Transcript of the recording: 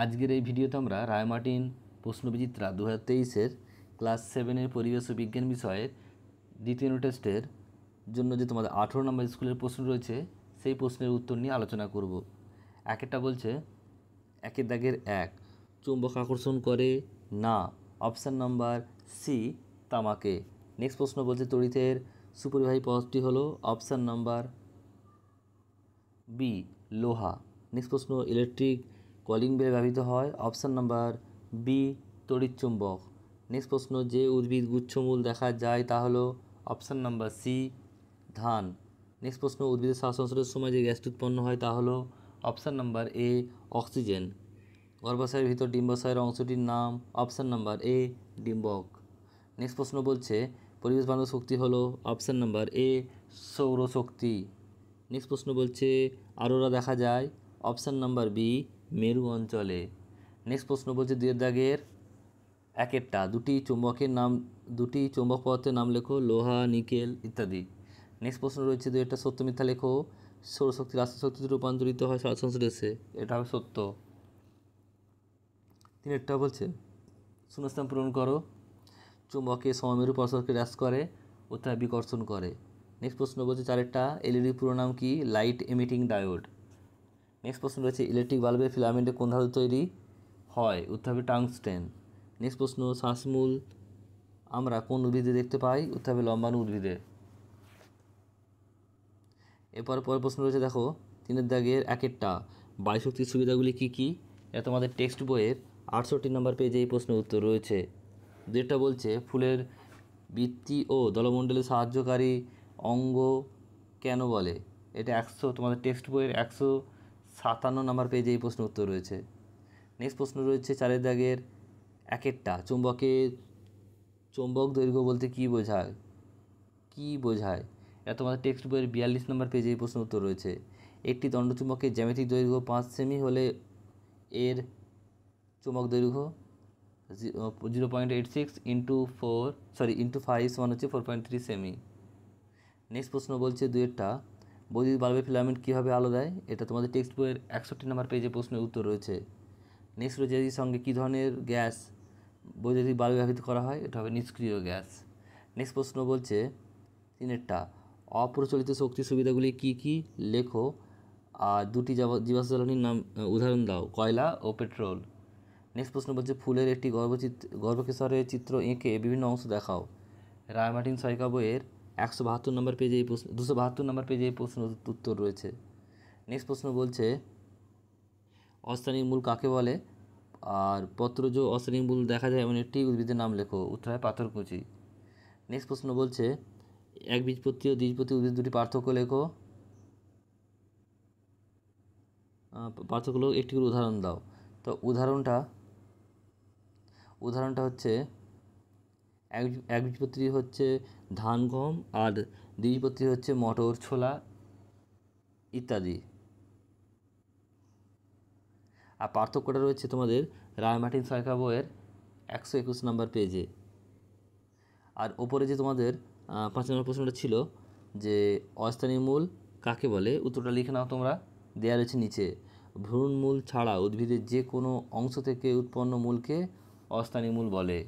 আজকের এই ভিডিওতে আমরা রায়মার্টিন প্রশ্নবিচিত্রা দু হাজার তেইশের ক্লাস সেভেনের পরিবেশ ও বিজ্ঞান বিষয়ের দ্বিতীয় টেস্টের জন্য যে তোমাদের আঠেরো নম্বর স্কুলের প্রশ্ন রয়েছে সেই প্রশ্নের উত্তর নিয়ে আলোচনা করব একটা বলছে একের দাগের এক চুম্বক আকর্ষণ করে না অপশান নাম্বার সি তামাকে নেক্সট প্রশ্ন বলছে তড়িতের সুপরিবাহী পথটি হলো অপশান নাম্বার বি লোহা নেক্সট প্রশ্ন ইলেকট্রিক কলিং বেল ব্যবহৃত হয় অপশান নাম্বার বি তড়িৎচুম্বক নেক্সট প্রশ্ন যে উদ্ভিদ গুচ্ছমূল দেখা যায় তা হলো অপশান নাম্বার সি ধান নেক্সট প্রশ্ন উদ্ভিদের শ্বাস সময় যে গ্যাসটি উৎপন্ন হয় তা হলো অপশান নাম্বার এ অক্সিজেন গর্ভাশয়ের ভিতর ডিম্বাশয়ের অংশটির নাম অপশান নাম্বার এ ডিম্বক নেক্সট প্রশ্ন বলছে পরিবেশ বান্ধব শক্তি হলো অপশান নাম্বার এ সৌরশক্তি নেক্সট প্রশ্ন বলছে আরোরা দেখা যায় অপশান নাম্বার বি মেরু অঞ্চলে নেক্সট প্রশ্ন বলছে দুয়ের দাগের একেরটা দুটি চুম্বকের নাম দুটি চুম্বক পদার্থের নাম লেখো লোহা নিকেল ইত্যাদি নেক্সট প্রশ্ন রয়েছে দু একটা সত্য মিথ্যা লেখো সৌরশক্তি রাষ্ট্র শক্তিতে রূপান্তরিত হয় সাত সংশ্লেষে এটা হবে সত্য তিনি একটা বলছে শূন্যস্থান পূরণ করো চুম্বকে সমমেরু পরস্পরকে হ্রাস করে ও তা বিকর্ষণ করে নেক্সট প্রশ্ন বলছে চারেরটা এলইডি পুরো নাম কি লাইট এমিটিং ডায়োড নেক্সট প্রশ্ন রয়েছে ইলেকট্রিক বাল্বের ফিলামেন্টে কোন ধাতু তৈরি হয় উত্তর হবে টাংস্টেন নেক্সট প্রশ্ন শ্বাসমূল আমরা কোন উদ্ভিদে দেখতে পাই উত্তর হবে লম্বানু উদ্ভিদে এরপর পরের প্রশ্ন রয়েছে দেখো তিনের দাগের এক একটা বায়ুশক্তির সুবিধাগুলি কী কী এটা তোমাদের টেক্সট বইয়ের আটষট্টি নম্বর পেজে এই প্রশ্নের উত্তর রয়েছে যেটা বলছে ফুলের বৃত্তি ও দলমণ্ডলে সাহায্যকারী অঙ্গ কেন বলে এটা একশো তোমাদের টেক্সট বইয়ের একশো সাতান্ন নম্বর পেজে এই প্রশ্ন উত্তর রয়েছে নেক্সট প্রশ্ন রয়েছে চারের দাগের একেরটা চুম্বকের চুম্বক দৈর্ঘ্য বলতে কি বোঝায় কি বোঝায় এত তোমাদের টেক্সট বইয়ের বিয়াল্লিশ নম্বর পেজে এই প্রশ্ন উত্তর রয়েছে একটি দণ্ডচুম্বকের জ্যামিতিক দৈর্ঘ্য পাঁচ সেমি হলে এর চুম্বক দৈর্ঘ্য zero point eight six into four sorry into five সমান হচ্ছে ফোর পয়েন্ট থ্রি সেমি নেক্সট প্রশ্ন বলছে দুয়েরটা বৈদ্যুতিক বাল্বের ফিলামেন্ট কীভাবে আলো দেয় এটা তোমাদের টেক্সট বইয়ের একষট্টি নম্বর পেজে প্রশ্নের উত্তর রয়েছে নেক্সট রয়েছে এর সঙ্গে কী ধরনের গ্যাস বৈদ্যুতিক বাল্ব ব্যবহৃত করা হয় এটা হবে নিষ্ক্রিয় গ্যাস নেক্সট প্রশ্ন বলছে তিনেরটা অপ্রচলিত শক্তি সুবিধাগুলি কি কি লেখো আর দুটি জীবাশ্ম জ্বালানির নাম উদাহরণ দাও কয়লা ও পেট্রোল নেক্সট প্রশ্ন বলছে ফুলের একটি গর্ভচিত্র গর্ভকেশ্বরের চিত্র এঁকে বিভিন্ন অংশ দেখাও রায় মার্টিন সয়কা বইয়ের একশো বাহাত্তর নম্বর পেজে এই প্রশ্ন দুশো বাহাত্তর নম্বর পেজে এই প্রশ্ন উত্তর রয়েছে নেক্সট প্রশ্ন বলছে অস্থানীয় মূল কাকে বলে আর পত্রজ অস্থানীয় মূল দেখা যায় এমন একটি উদ্ভিদের নাম লেখো উত্তর হয় পাথরকুচি নেক্সট প্রশ্ন বলছে এক বীজপত্রী ও দ্বিজপত্রী উদ্ভিদ দুটি পার্থক্য লেখো পার্থক্য একটি করে উদাহরণ দাও তো উদাহরণটা উদাহরণটা হচ্ছে এক একবীজপত্রী হচ্ছে ধান গম আর দ্বিবীজপত্রী হচ্ছে মটর ছোলা ইত্যাদি আর পার্থক্যটা রয়েছে তোমাদের মার্টিন সরকার বইয়ের একশো একুশ নম্বর পেজে আর ওপরে যে তোমাদের পাঁচ নম্বর প্রশ্নটা ছিল যে অস্থানীয় মূল কাকে বলে উত্তরটা লিখে নাও তোমরা দেয়া রয়েছে নিচে ভ্রূণ মূল ছাড়া উদ্ভিদের যে কোনো অংশ থেকে উৎপন্ন মূলকে অস্থানীয় মূল বলে